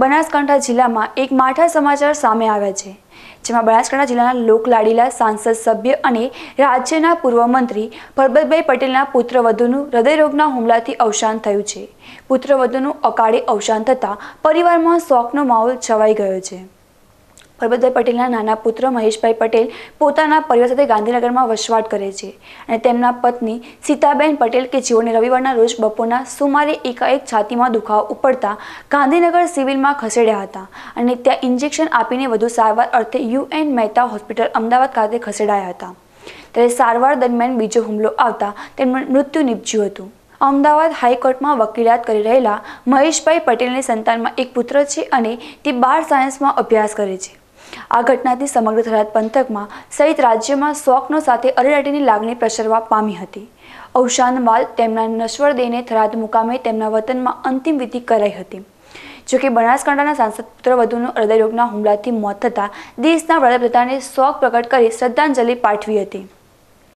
બનાસકાંઠા જિલ્લામાં એક માઠા સમાચાર સામે આવ્યા છે જેમાં બનાસકાંઠા જિલ્લાના લોકલાડીલા સાંસદ સભ્ય અને રાજ્યના પૂર્વ મંત્રી પરબતભાઈ પટેલના પુત્રવધુનું હૃદયરોગના હુમલાથી અવસાન થયું છે પુત્રવધુનું અકાળે અવસાન થતાં પરિવારમાં શોકનો માહોલ છવાઈ ગયો છે પરબતભાઈ પટેલના નાના પુત્ર મહેશભાઈ પટેલ પોતાના પરિવાર સાથે ગાંધીનગરમાં વસવાટ કરે છે અને તેમના પત્ની સીતાબેન પટેલ કે જેઓને રવિવારના રોજ બપોરના સુમારે એકાએક છાતીમાં દુખાવો ઉપડતા ગાંધીનગર સિવિલમાં ખસેડ્યા હતા અને ત્યાં ઇન્જેક્શન આપીને વધુ સારવાર અર્થે યુએન મહેતા હોસ્પિટલ અમદાવાદ ખાતે ખસેડાયા હતા ત્યારે સારવાર દરમિયાન બીજો હુમલો આવતા તેમનું મૃત્યુ નીપજ્યું હતું અમદાવાદ હાઈકોર્ટમાં વકીલાત કરી રહેલા મહેશભાઈ પટેલની સંતાનમાં એક પુત્ર છે અને તે બાર સાયન્સમાં અભ્યાસ કરે છે આ ઘટનાથી સમગ્ર થરાદ પંથકમાં સહિત રાજ્યમાં શોકનો સાથે અરેરાટીની લાગણી પ્રસરવા પામી હતી અવસાન બાદ તેમના નશ્વર દેહને થરાદ મુકામે તેમના વતનમાં અંતિમ વિધિ કરાઈ હતી જોકે બનાસકાંઠાના સાંસદ પુત્ર વધુનું હૃદયરોગના હુમલાથી મોત થતાં દેશના વડાપ્રધાને શોક પ્રગટ કરી શ્રદ્ધાંજલિ પાઠવી હતી